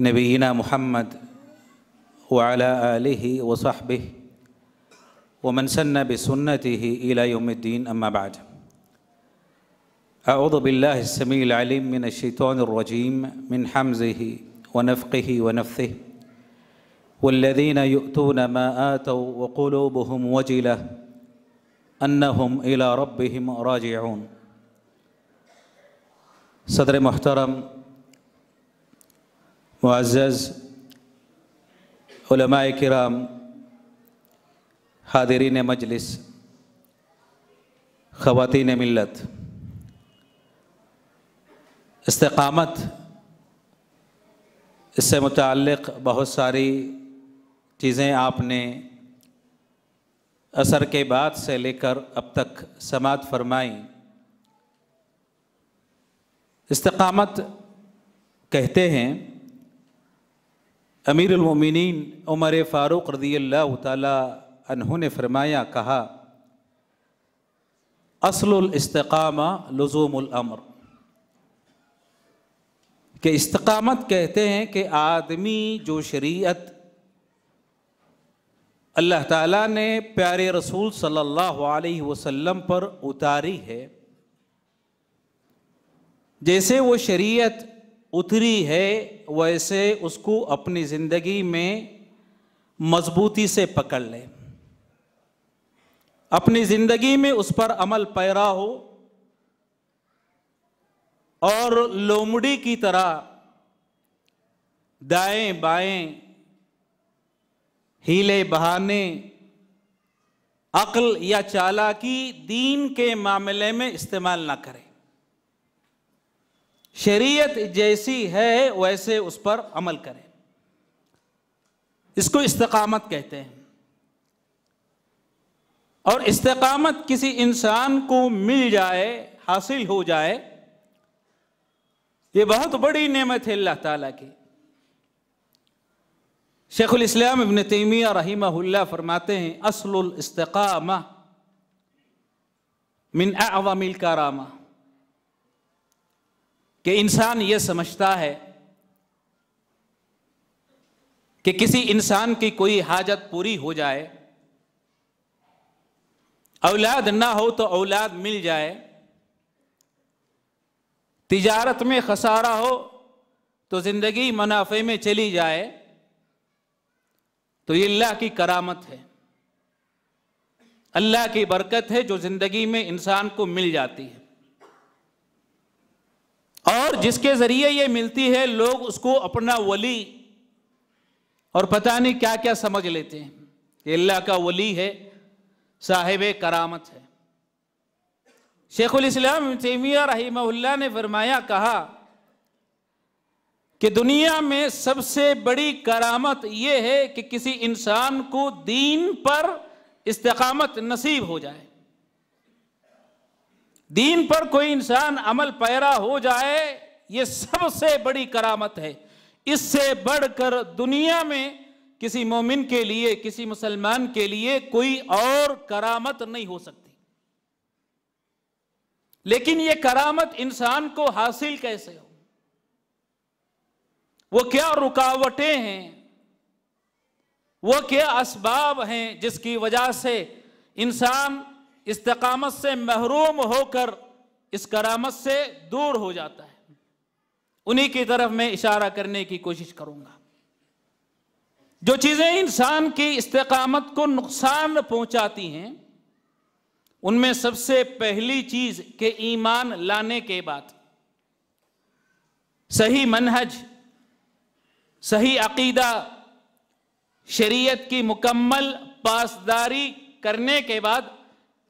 نبينا محمد وعلى آله وصحبه ومن سن بسنته إلى يوم الدين أما بعد أعوذ بالله السميع العليم من الشيطان الرجيم من حمزه ونفقه ونفثه والذين يؤتون ما آتوا وقلوبهم وجلة أنهم إلى ربهم راجعون صدر محترم معزز علماء کرام حاضرین مجلس خواتین ملت استقامت اس سے متعلق بہت ساری چیزیں آپ نے اثر کے بعد سے لے کر اب تک سماعت فرمائی استقامت کہتے ہیں امیر المومنین عمر فاروق رضی اللہ تعالی عنہ نے فرمایا کہا اصل الاستقامہ لزوم الامر کہ استقامت کہتے ہیں کہ آدمی جو شریعت اللہ تعالیٰ نے پیارے رسول صلی اللہ علیہ وسلم پر اتاری ہے جیسے وہ شریعت اتری ہے ویسے اس کو اپنی زندگی میں مضبوطی سے پکڑ لے اپنی زندگی میں اس پر عمل پیرا ہو اور لومڑی کی طرح دائیں بائیں ہیلے بہانے عقل یا چالا کی دین کے معاملے میں استعمال نہ کریں شریعت جیسی ہے ویسے اس پر عمل کرے اس کو استقامت کہتے ہیں اور استقامت کسی انسان کو مل جائے حاصل ہو جائے یہ بہت بڑی نعمت ہے اللہ تعالیٰ کی شیخ الاسلام ابن تیمیہ رحمہ اللہ فرماتے ہیں اصل الاستقامہ من اعظم الکرامہ کہ انسان یہ سمجھتا ہے کہ کسی انسان کی کوئی حاجت پوری ہو جائے اولاد نہ ہو تو اولاد مل جائے تجارت میں خسارہ ہو تو زندگی منافع میں چلی جائے تو یہ اللہ کی کرامت ہے اللہ کی برکت ہے جو زندگی میں انسان کو مل جاتی ہے اور جس کے ذریعے یہ ملتی ہے لوگ اس کو اپنا ولی اور پتہ نہیں کیا کیا سمجھ لیتے ہیں کہ اللہ کا ولی ہے صاحب کرامت ہے شیخ الاسلام تیمیہ رحمہ اللہ نے فرمایا کہا کہ دنیا میں سب سے بڑی کرامت یہ ہے کہ کسی انسان کو دین پر استقامت نصیب ہو جائے دین پر کوئی انسان عمل پیرا ہو جائے یہ سب سے بڑی کرامت ہے اس سے بڑھ کر دنیا میں کسی مومن کے لیے کسی مسلمان کے لیے کوئی اور کرامت نہیں ہو سکتی لیکن یہ کرامت انسان کو حاصل کیسے ہو وہ کیا رکاوٹیں ہیں وہ کیا اسباب ہیں جس کی وجہ سے انسان استقامت سے محروم ہو کر اس کرامت سے دور ہو جاتا ہے انہی کی طرف میں اشارہ کرنے کی کوشش کروں گا جو چیزیں انسان کی استقامت کو نقصان پہنچاتی ہیں ان میں سب سے پہلی چیز کہ ایمان لانے کے بعد صحیح منہج صحیح عقیدہ شریعت کی مکمل پاسداری کرنے کے بعد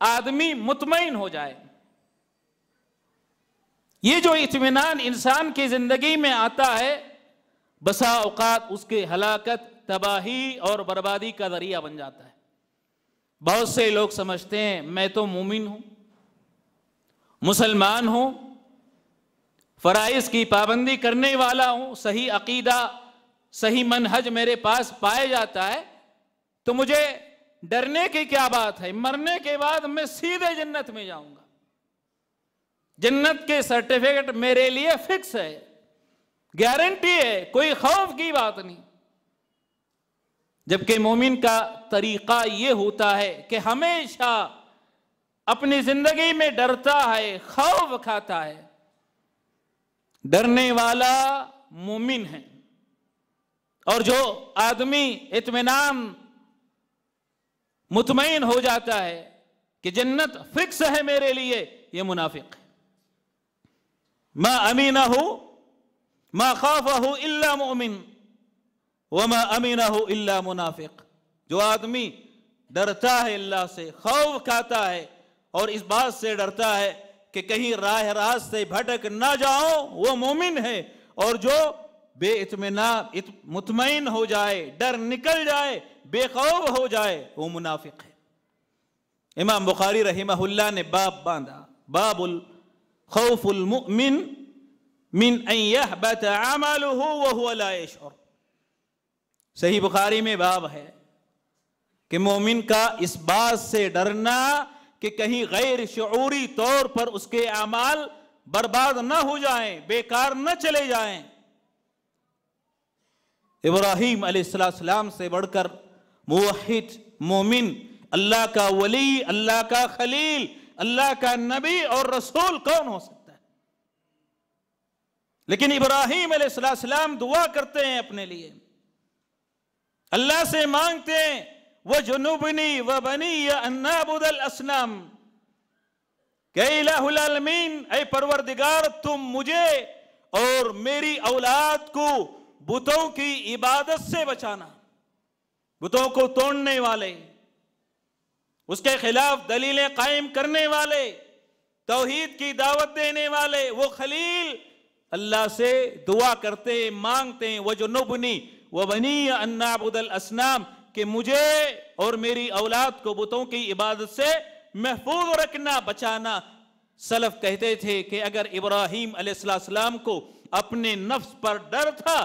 آدمی مطمئن ہو جائے یہ جو اطمینان انسان کی زندگی میں آتا ہے بسا اوقات اس کی ہلاکت تباہی اور بربادی کا ذریعہ بن جاتا ہے بہت سے لوگ سمجھتے ہیں میں تو مومن ہوں مسلمان ہوں فرائض کی پابندی کرنے والا ہوں صحیح عقیدہ صحیح منہج میرے پاس پائے جاتا ہے تو مجھے ڈرنے کی کیا بات ہے مرنے کے بعد میں سیدھے جنت میں جاؤں گا جنت کے سرٹیفکیٹ میرے لیے فکس ہے گارنٹی ہے کوئی خوف کی بات نہیں جبکہ مومن کا طریقہ یہ ہوتا ہے کہ ہمیشہ اپنی زندگی میں ڈرتا ہے خوف کھاتا ہے ڈرنے والا مومن ہے اور جو آدمی اطمینان مطمئن ہو جاتا ہے کہ جنت فکس ہے میرے لیے یہ منافق ہے میں امین ما خوف ہو اللہ امین اللہ منافق جو آدمی ڈرتا ہے اللہ سے خوف کھاتا ہے اور اس بات سے ڈرتا ہے کہ کہیں راہ راست سے بھٹک نہ جاؤ وہ مومن ہے اور جو بے اطمینان مطمئن ہو جائے ڈر نکل جائے بے خوف ہو جائے وہ منافق ہے امام بخاری رحمہ اللہ نے باب باندھا باب الخوف المؤمن من ان لا صحیح بخاری میں باب ہے کہ مومن کا اس بات سے ڈرنا کہ کہیں غیر شعوری طور پر اس کے اعمال برباد نہ ہو جائیں بیکار نہ چلے جائیں ابراہیم علیہ السلام سے بڑھ کر موحد مومن اللہ کا ولی اللہ کا خلیل اللہ کا نبی اور رسول کون ہو سکتا ہے لیکن ابراہیم علیہ السلام دعا کرتے ہیں اپنے لیے اللہ سے مانگتے ہیں وہ جنوبنی وہ بنی یا انا بد ال اے پروردگار تم مجھے اور میری اولاد کو بتوں کی عبادت سے بچانا بتوں کو توڑنے والے اس کے خلاف دلیلیں قائم کرنے والے توحید کی دعوت دینے والے وہ خلیل اللہ سے دعا کرتے مانگتے ہیں وہ جو نبنی وہ بنی انابد الاسنام کہ مجھے اور میری اولاد کو بتوں کی عبادت سے محفوظ رکھنا بچانا سلف کہتے تھے کہ اگر ابراہیم علیہ السلام السلام کو اپنے نفس پر ڈر تھا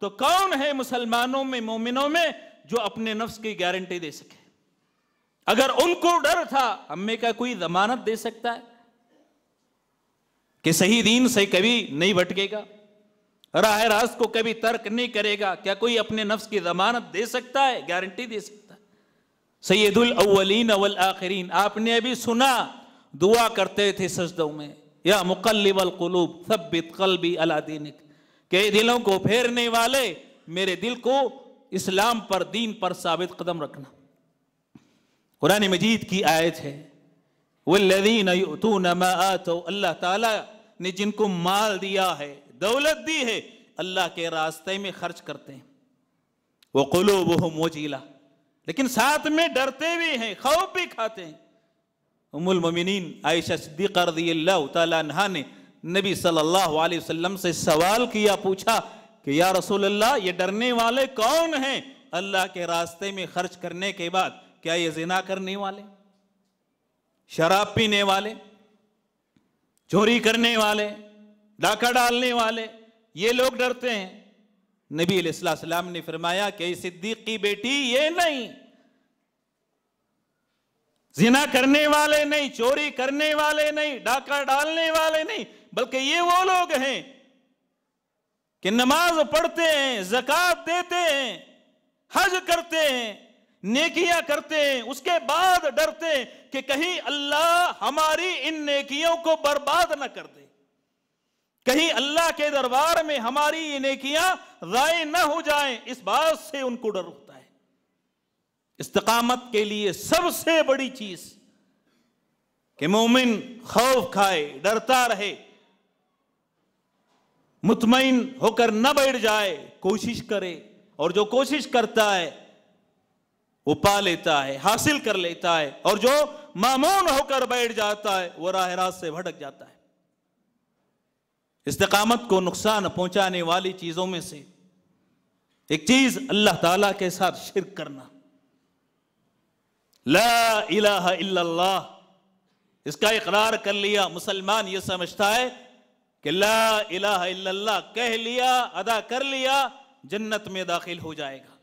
تو کون ہے مسلمانوں میں مومنوں میں جو اپنے نفس کی گارنٹی دے سکے اگر ان کو ڈر تھا کا کوئی ضمانت دے سکتا ہے کہ صحیح دین سے کبھی نہیں بھٹکے گا راہ راست کو کبھی ترک نہیں کرے گا کیا کوئی اپنے نفس کی ضمانت دے سکتا ہے گارنٹی دے سکتا ہے سید الاولین والآخرین آپ نے ابھی سنا دعا کرتے تھے سجدوں میں یا مقلب القلوب ثبت قلبی بھی اللہ دینک کہ دلوں کو پھیرنے والے میرے دل کو اسلام پر دین پر ثابت قدم رکھنا قرآن مجید کی آیت ہے مَا لدین اللہ تعالیٰ نے جن کو مال دیا ہے دولت دی ہے اللہ کے راستے میں خرچ کرتے ہیں وہ قلو وہ لیکن ساتھ میں ڈرتے بھی ہیں خوف بھی کھاتے ہیں ام المومنین عائشہ صدیقہ رضی اللہ تعالیٰ عنہ نے نبی صلی اللہ علیہ وسلم سے سوال کیا پوچھا کہ یا رسول اللہ یہ ڈرنے والے کون ہیں اللہ کے راستے میں خرچ کرنے کے بعد کیا یہ زنا کرنے والے شراب پینے والے چوری کرنے والے ڈاکہ ڈالنے والے یہ لوگ ڈرتے ہیں نبی علیہ السلام نے فرمایا کہ صدیق کی بیٹی یہ نہیں زنا کرنے والے نہیں چوری کرنے والے نہیں ڈاکہ ڈالنے والے نہیں بلکہ یہ وہ لوگ ہیں کہ نماز پڑھتے ہیں زکات دیتے ہیں حج کرتے ہیں نیکیاں کرتے ہیں اس کے بعد ڈرتے ہیں کہ کہیں اللہ ہماری ان نیکیوں کو برباد نہ کر دے کہیں اللہ کے دربار میں ہماری یہ نیکیاں ضائع نہ ہو جائیں اس بات سے ان کو ڈر ہوتا ہے استقامت کے لیے سب سے بڑی چیز کہ مومن خوف کھائے ڈرتا رہے مطمئن ہو کر نہ بیٹھ جائے کوشش کرے اور جو کوشش کرتا ہے وہ پا لیتا ہے حاصل کر لیتا ہے اور جو معمون ہو کر بیٹھ جاتا ہے وہ راہ راست سے بھٹک جاتا ہے استقامت کو نقصان پہنچانے والی چیزوں میں سے ایک چیز اللہ تعالیٰ کے ساتھ شرک کرنا لا الہ الا اللہ اس کا اقرار کر لیا مسلمان یہ سمجھتا ہے کہ لا الہ الا اللہ کہہ لیا ادا کر لیا جنت میں داخل ہو جائے گا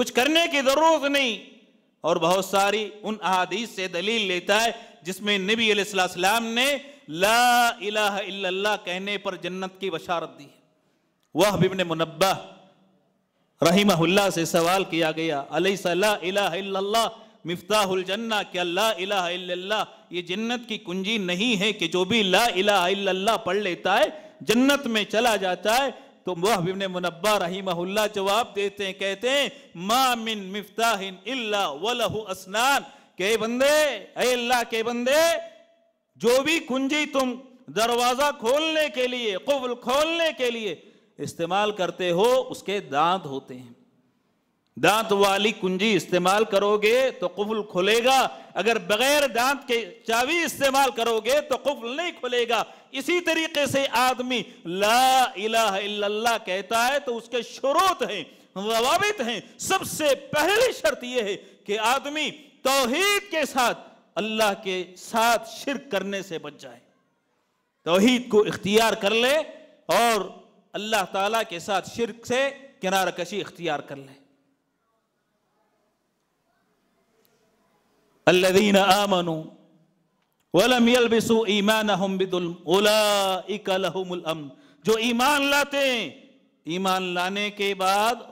کچھ کرنے کی ضرورت نہیں اور بہت ساری ان احادیث سے دلیل لیتا ہے جس میں نبی علیہ السلام نے لا الہ الا اللہ کہنے پر جنت کی بشارت دی ابن منبہ رحمہ اللہ سے سوال کیا گیا علیہ اللہ اللہ مفتاح الجنہ کیا یہ جنت کی کنجی نہیں ہے کہ جو بھی لا الہ الا اللہ پڑھ لیتا ہے جنت میں چلا جاتا ہے تو محب ابن منبع رحمہ اللہ جواب دیتے ہیں کہتے ہیں ما من مفتاح الا ولہ اسنان کہ بندے اے اللہ کے بندے جو بھی کنجی تم دروازہ کھولنے کے لیے قبل کھولنے کے لیے استعمال کرتے ہو اس کے دانت ہوتے ہیں دانت والی کنجی استعمال کرو گے تو قفل کھلے گا اگر بغیر دانت کے چاوی استعمال کرو گے تو قفل نہیں کھلے گا اسی طریقے سے آدمی لا الہ الا اللہ کہتا ہے تو اس کے شروط ہیں روابط ہیں سب سے پہلی شرط یہ ہے کہ آدمی توحید کے ساتھ اللہ کے ساتھ شرک کرنے سے بچ جائے توحید کو اختیار کر لے اور اللہ تعالیٰ کے ساتھ شرک سے کنارکشی کشی اختیار کر لے الذين آمنوا ولم يلبسوا بظلم اولئك لهم الامن جو ایمان لاتے ہیں ایمان لانے کے بعد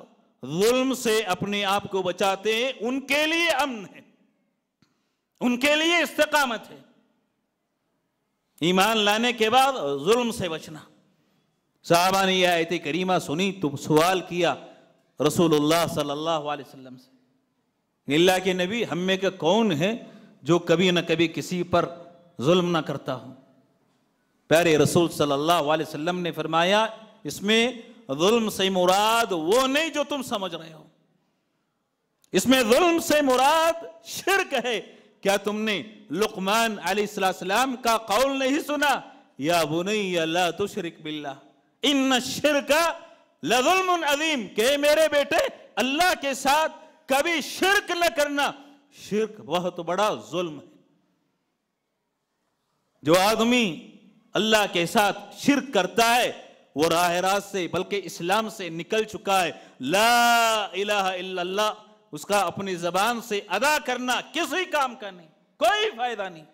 ظلم سے اپنے آپ کو بچاتے ہیں ان کے لیے امن ہے ان کے لیے استقامت ہے ایمان لانے کے بعد ظلم سے بچنا صحابہ نے یہ آیت کریمہ سنی تو سوال کیا رسول اللہ صلی اللہ علیہ وسلم سے اللہ کے نبی ہم میں کے کون ہے جو کبھی نہ کبھی کسی پر ظلم نہ کرتا ہو پیارے رسول صلی اللہ علیہ وسلم نے فرمایا اس میں ظلم سے مراد وہ نہیں جو تم سمجھ رہے ہو اس میں ظلم سے مراد شرک ہے کیا تم نے لقمان علیہ السلام کا قول نہیں سنا یا بنی لا تشرک باللہ ان لظلم عظیم کہ میرے بیٹے اللہ کے ساتھ کبھی شرک نہ کرنا شرک بہت بڑا ظلم ہے جو آدمی اللہ کے ساتھ شرک کرتا ہے وہ راہ راست سے بلکہ اسلام سے نکل چکا ہے لا الہ الا اللہ اس کا اپنی زبان سے ادا کرنا کسی کام کا نہیں کوئی فائدہ نہیں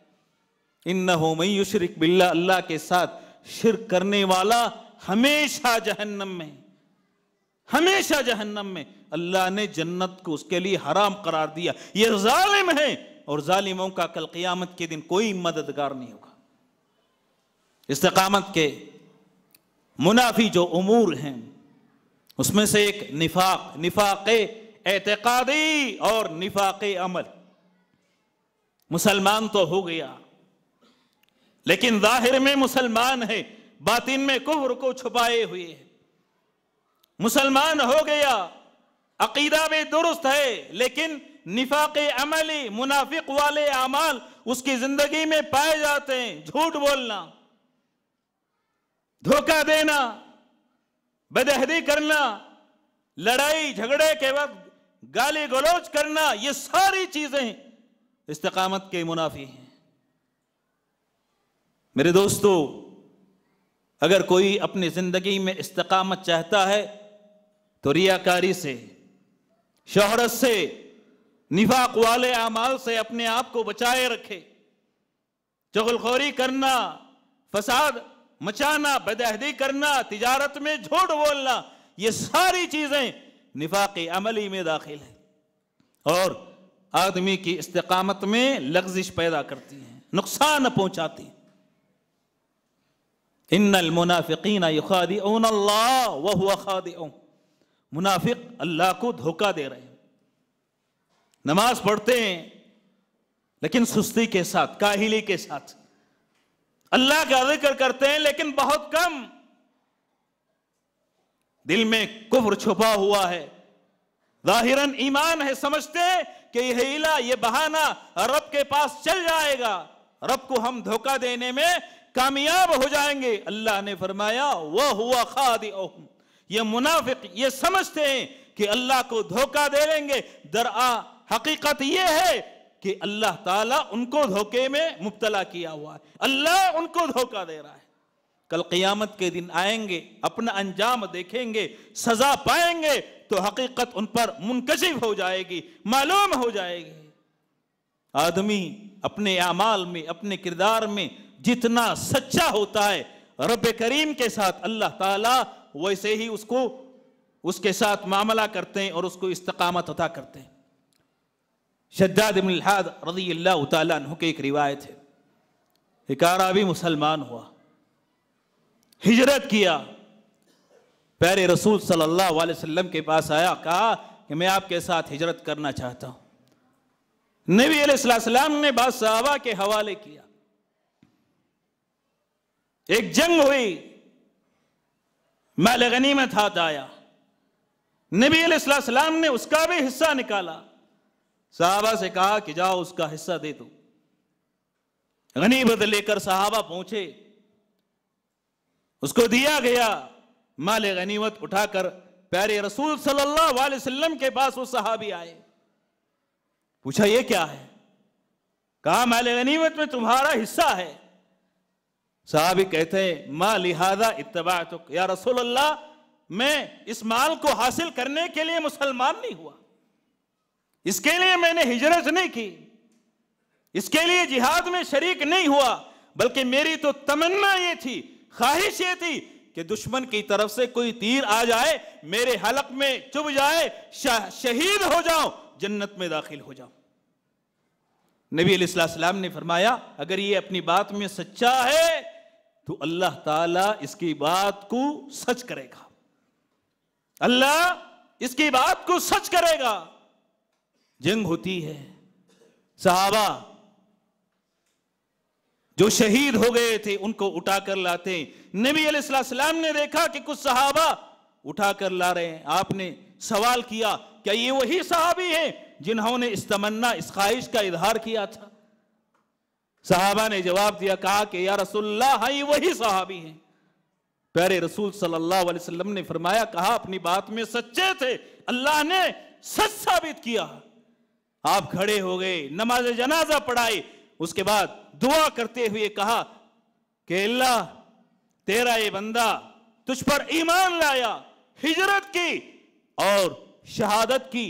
انہو من یشرک باللہ اللہ کے ساتھ شرک کرنے والا ہمیشہ جہنم میں ہمیشہ جہنم میں اللہ نے جنت کو اس کے لیے حرام قرار دیا یہ ظالم ہیں اور ظالموں کا کل قیامت کے دن کوئی مددگار نہیں ہوگا استقامت کے منافی جو امور ہیں اس میں سے ایک نفاق نفاق اعتقادی اور نفاق عمل مسلمان تو ہو گیا لیکن ظاہر میں مسلمان ہے باطن میں کفر کو چھپائے ہوئے مسلمان ہو گیا عقیدہ بھی درست ہے لیکن نفاق عملی منافق والے اعمال اس کی زندگی میں پائے جاتے ہیں جھوٹ بولنا دھوکہ دینا بدہدی کرنا لڑائی جھگڑے کے وقت گالی گلوچ کرنا یہ ساری چیزیں استقامت کے منافی ہیں میرے دوستو اگر کوئی اپنی زندگی میں استقامت چاہتا ہے تو ریاکاری سے شہرت سے نفاق والے اعمال سے اپنے آپ کو بچائے رکھے چغل خوری کرنا فساد مچانا بدہدی کرنا تجارت میں جھوٹ بولنا یہ ساری چیزیں نفاق عملی میں داخل ہیں اور آدمی کی استقامت میں لغزش پیدا کرتی ہیں نقصان پہنچاتی ان المنافقین یخادعون اللہ و خادعون منافق اللہ کو دھوکہ دے رہے ہیں نماز پڑھتے ہیں لیکن سستی کے ساتھ کاہلی کے ساتھ اللہ کا ذکر کرتے ہیں لیکن بہت کم دل میں کفر چھپا ہوا ہے ظاہر ایمان ہے سمجھتے کہ یہ ہیلا یہ بہانہ رب کے پاس چل جائے گا رب کو ہم دھوکہ دینے میں کامیاب ہو جائیں گے اللہ نے فرمایا واد یہ منافق یہ سمجھتے ہیں کہ اللہ کو دھوکہ دے لیں گے درآ حقیقت یہ ہے کہ اللہ تعالیٰ ان کو دھوکے میں مبتلا کیا ہوا ہے اللہ ان کو دھوکہ دے رہا ہے کل قیامت کے دن آئیں گے اپنا انجام دیکھیں گے سزا پائیں گے تو حقیقت ان پر منکشف ہو جائے گی معلوم ہو جائے گی آدمی اپنے اعمال میں اپنے کردار میں جتنا سچا ہوتا ہے رب کریم کے ساتھ اللہ تعالیٰ ویسے ہی اس کو اس کے ساتھ معاملہ کرتے ہیں اور اس کو استقامت عطا کرتے ہیں شداد بن الحاد رضی اللہ تعالیٰ عنہ ایک روایت ہے ایک عربی مسلمان ہوا ہجرت کیا پیارے رسول صلی اللہ علیہ وسلم کے پاس آیا کہا کہ میں آپ کے ساتھ ہجرت کرنا چاہتا ہوں نبی علیہ السلام السلام نے بادشاہ کے حوالے کیا ایک جنگ ہوئی مال غنیمت ہاتھ آیا نبی علیہ السلام السلام نے اس کا بھی حصہ نکالا صحابہ سے کہا کہ جاؤ اس کا حصہ دے دو غنیبت لے کر صحابہ پہنچے اس کو دیا گیا مال غنیمت اٹھا کر پیارے رسول صلی اللہ علیہ وسلم کے پاس وہ صحابی آئے پوچھا یہ کیا ہے کہا مال غنیمت میں تمہارا حصہ ہے صحابی کہتے ہیں ما لہذا اتباع یا رسول اللہ میں اس مال کو حاصل کرنے کے لیے مسلمان نہیں ہوا اس کے لیے میں نے ہجرت نہیں کی اس کے لیے جہاد میں شریک نہیں ہوا بلکہ میری تو تمنا یہ تھی خواہش یہ تھی کہ دشمن کی طرف سے کوئی تیر آ جائے میرے حلق میں چب جائے شہید ہو جاؤں جنت میں داخل ہو جاؤں نبی علیہ السلام السلام نے فرمایا اگر یہ اپنی بات میں سچا ہے تو اللہ تعالی اس کی بات کو سچ کرے گا اللہ اس کی بات کو سچ کرے گا جنگ ہوتی ہے صحابہ جو شہید ہو گئے تھے ان کو اٹھا کر لاتے نبی علیہ السلام السلام نے دیکھا کہ کچھ صحابہ اٹھا کر لا رہے ہیں آپ نے سوال کیا کیا یہ وہی صحابی ہیں جنہوں نے اس تمنا اس خواہش کا اظہار کیا تھا صحابہ نے جواب دیا کہا کہ یا رسول ہاں یہ وہی صحابی ہیں پیارے رسول صلی اللہ علیہ وسلم نے فرمایا کہا اپنی بات میں سچے تھے اللہ نے سچ ثابت کیا آپ کھڑے ہو گئے نماز جنازہ پڑھائی اس کے بعد دعا کرتے ہوئے کہا کہ اللہ تیرا یہ بندہ تجھ پر ایمان لایا ہجرت کی اور شہادت کی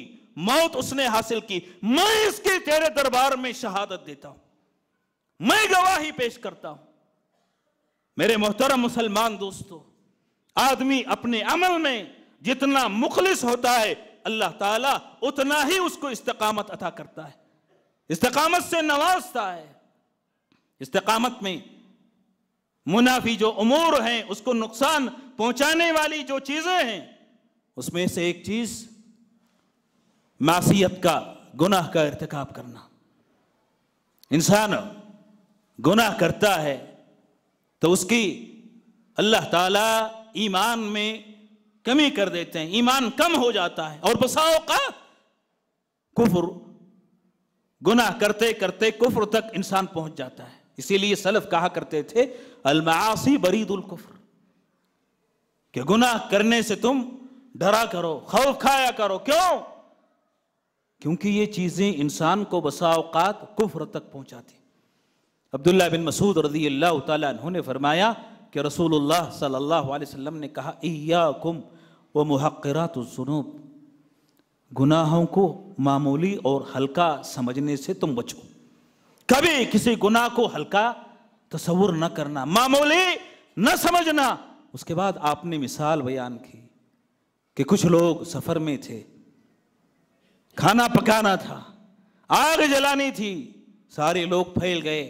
موت اس نے حاصل کی میں اس کے تیرے دربار میں شہادت دیتا ہوں میں گواہی پیش کرتا ہوں میرے محترم مسلمان دوستو آدمی اپنے عمل میں جتنا مخلص ہوتا ہے اللہ تعالیٰ اتنا ہی اس کو استقامت عطا کرتا ہے استقامت سے نوازتا ہے استقامت میں منافی جو امور ہیں اس کو نقصان پہنچانے والی جو چیزیں ہیں اس میں سے ایک چیز معصیت کا گناہ کا ارتکاب کرنا انسان گناہ کرتا ہے تو اس کی اللہ تعالیٰ ایمان میں کمی کر دیتے ہیں ایمان کم ہو جاتا ہے اور بسا اوقات کفر گناہ کرتے کرتے کفر تک انسان پہنچ جاتا ہے اسی لیے سلف کہا کرتے تھے المعاصی برید الکفر کہ گناہ کرنے سے تم ڈرا کرو خوف کھایا کرو کیوں کیونکہ یہ چیزیں انسان کو بسا اوقات کفر تک پہنچاتی عبداللہ بن مسعود رضی اللہ تعالیٰ انہوں نے فرمایا کہ رسول اللہ صلی اللہ علیہ وسلم نے کہا ایاکم و محقرات الزنوب گناہوں کو معمولی اور ہلکا سمجھنے سے تم بچو کبھی کسی گناہ کو ہلکا تصور نہ کرنا معمولی نہ سمجھنا اس کے بعد آپ نے مثال بیان کی کہ کچھ لوگ سفر میں تھے کھانا پکانا تھا آگ جلانی تھی سارے لوگ پھیل گئے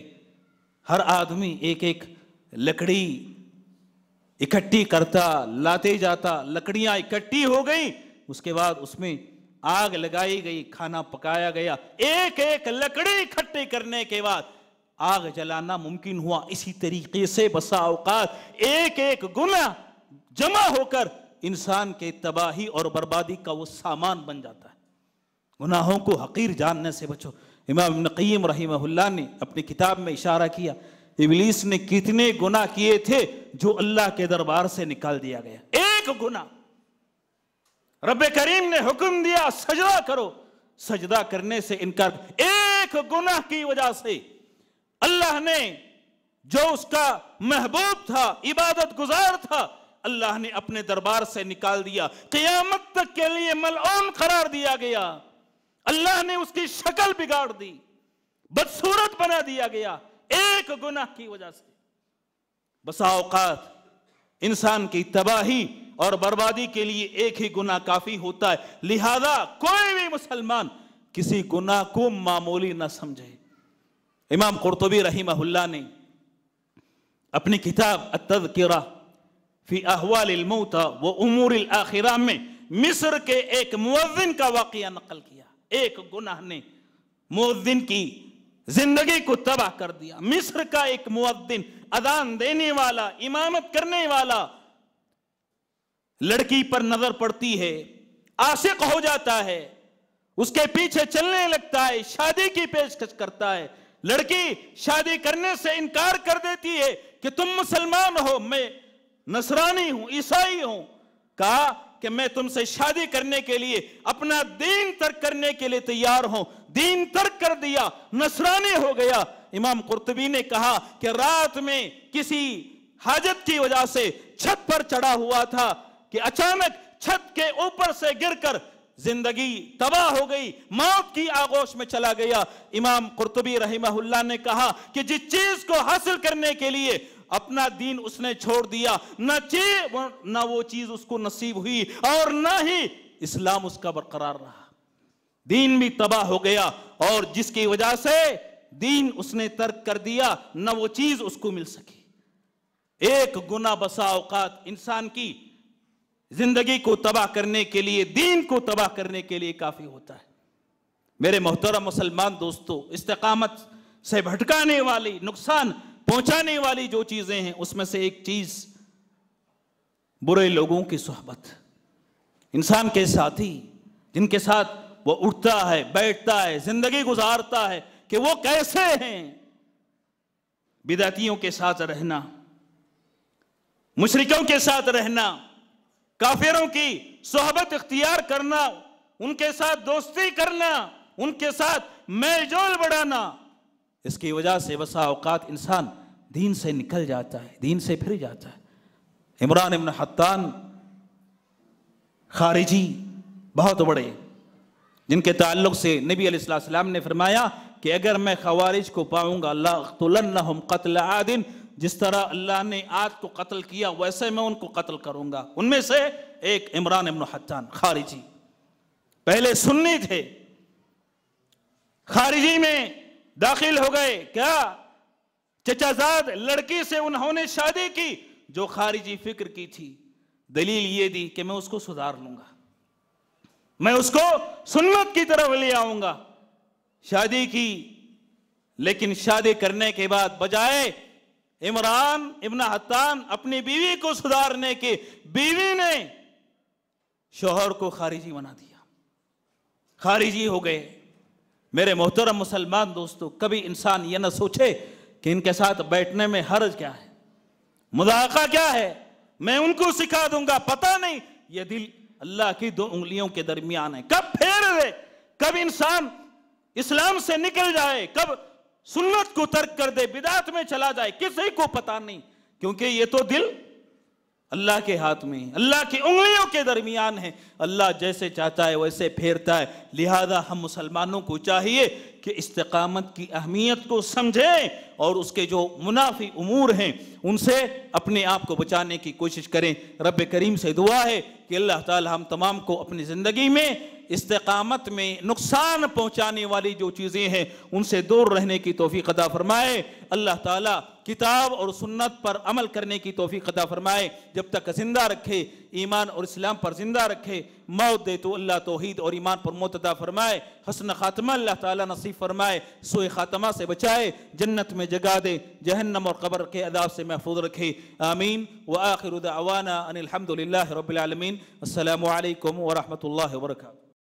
ہر آدمی ایک ایک لکڑی اکٹھی کرتا لاتے جاتا لکڑیاں اکٹھی ہو گئیں اس کے بعد اس میں آگ لگائی گئی کھانا پکایا گیا ایک ایک لکڑی اکٹھی کرنے کے بعد آگ جلانا ممکن ہوا اسی طریقے سے بسا اوقات ایک ایک گنا جمع ہو کر انسان کے تباہی اور بربادی کا وہ سامان بن جاتا ہے گناہوں کو حقیر جاننے سے بچو امام نقیم رحمہ اللہ نے اپنی کتاب میں اشارہ کیا ابلیس نے کتنے گناہ کیے تھے جو اللہ کے دربار سے نکال دیا گیا ایک گناہ رب کریم نے حکم دیا سجدہ کرو سجدہ کرنے سے انکار ایک گناہ کی وجہ سے اللہ نے جو اس کا محبوب تھا عبادت گزار تھا اللہ نے اپنے دربار سے نکال دیا قیامت تک کے لیے ملعون قرار دیا گیا اللہ نے اس کی شکل بگاڑ دی بدصورت بنا دیا گیا ایک گناہ کی وجہ سے بسا اوقات انسان کی تباہی اور بربادی کے لیے ایک ہی گناہ کافی ہوتا ہے لہذا کوئی بھی مسلمان کسی گناہ کو معمولی نہ سمجھے امام قرطبی رحمہ اللہ نے اپنی کتاب التذکرہ فی احوال و امور الاخرہ میں مصر کے ایک مؤزن کا واقعہ نقل کیا ایک گناہ نے مؤذن کی زندگی کو تباہ کر دیا مصر کا ایک مؤذن ادان دینے والا امامت کرنے والا لڑکی پر نظر پڑتی ہے عاشق ہو جاتا ہے اس کے پیچھے چلنے لگتا ہے شادی کی پیشکش کرتا ہے لڑکی شادی کرنے سے انکار کر دیتی ہے کہ تم مسلمان ہو میں نصرانی ہوں عیسائی ہوں کہا کہ میں تم سے شادی کرنے کے لیے اپنا دین ترک کرنے کے لیے تیار ہوں دین ترک کر دیا نصرانی ہو گیا امام قرطبی نے کہا کہ رات میں کسی حاجت کی وجہ سے چھت پر چڑھا ہوا تھا کہ اچانک چھت کے اوپر سے گر کر زندگی تباہ ہو گئی موت کی آغوش میں چلا گیا امام قرطبی رحمہ اللہ نے کہا کہ جس چیز کو حاصل کرنے کے لیے اپنا دین اس نے چھوڑ دیا نہ نہ وہ چیز اس کو نصیب ہوئی اور نہ ہی اسلام اس کا برقرار رہا دین بھی تباہ ہو گیا اور جس کی وجہ سے دین اس نے ترک کر دیا نہ وہ چیز اس کو مل سکی ایک گنا بسا اوقات انسان کی زندگی کو تباہ کرنے کے لیے دین کو تباہ کرنے کے لیے کافی ہوتا ہے میرے محترم مسلمان دوستو استقامت سے بھٹکانے والی نقصان پہنچانے والی جو چیزیں ہیں اس میں سے ایک چیز برے لوگوں کی صحبت انسان کے ساتھی جن کے ساتھ وہ اٹھتا ہے بیٹھتا ہے زندگی گزارتا ہے کہ وہ کیسے ہیں بدعتیوں کے ساتھ رہنا مشرکوں کے ساتھ رہنا کافروں کی صحبت اختیار کرنا ان کے ساتھ دوستی کرنا ان کے ساتھ میل جول بڑھانا اس کی وجہ سے بسا اوقات انسان دین سے نکل جاتا ہے دین سے پھر جاتا ہے عمران ابن حتان خارجی بہت بڑے جن کے تعلق سے نبی علیہ اللہ السلام نے فرمایا کہ اگر میں خوارج کو پاؤں گا اللہ قتل عادن جس طرح اللہ نے آج کو قتل کیا ویسے میں ان کو قتل کروں گا ان میں سے ایک عمران ابن حتان خارجی پہلے سنی تھے خارجی میں داخل ہو گئے کیا چچا لڑکی سے انہوں نے شادی کی جو خارجی فکر کی تھی دلیل یہ دی کہ میں اس کو سدھار لوں گا میں اس کو سنت کی طرف لے آؤں گا شادی کی لیکن شادی کرنے کے بعد بجائے عمران ابن حتان اپنی بیوی کو سدھارنے کے بیوی نے شوہر کو خارجی بنا دیا خارجی ہو گئے میرے محترم مسلمان دوستو کبھی انسان یہ نہ سوچے کہ ان کے ساتھ بیٹھنے میں حرج کیا ہے مذاقہ کیا ہے میں ان کو سکھا دوں گا پتہ نہیں یہ دل اللہ کی دو انگلیوں کے درمیان ہے کب پھیر دے کب انسان اسلام سے نکل جائے کب سنت کو ترک کر دے بدات میں چلا جائے کسی کو پتہ نہیں کیونکہ یہ تو دل اللہ کے ہاتھ میں اللہ کی انگلیوں کے درمیان ہے اللہ جیسے چاہتا ہے ویسے پھیرتا ہے لہذا ہم مسلمانوں کو چاہیے کہ استقامت کی اہمیت کو سمجھیں اور اس کے جو منافی امور ہیں ان سے اپنے آپ کو بچانے کی کوشش کریں رب کریم سے دعا ہے کہ اللہ تعالی ہم تمام کو اپنی زندگی میں استقامت میں نقصان پہنچانے والی جو چیزیں ہیں ان سے دور رہنے کی توفیق عطا فرمائے اللہ تعالیٰ کتاب اور سنت پر عمل کرنے کی توفیق عطا فرمائے جب تک زندہ رکھے ایمان اور اسلام پر زندہ رکھے موت دے تو اللہ توحید اور ایمان پر موت عطا فرمائے حسن خاتمہ اللہ تعالیٰ نصیب فرمائے سوئے خاتمہ سے بچائے جنت میں جگہ دے جہنم اور قبر کے عذاب سے محفوظ رکھے آمین وآخر دعوانا ان الحمدللہ رب العالمین السلام علیکم ورحمۃ اللہ وبرکاتہ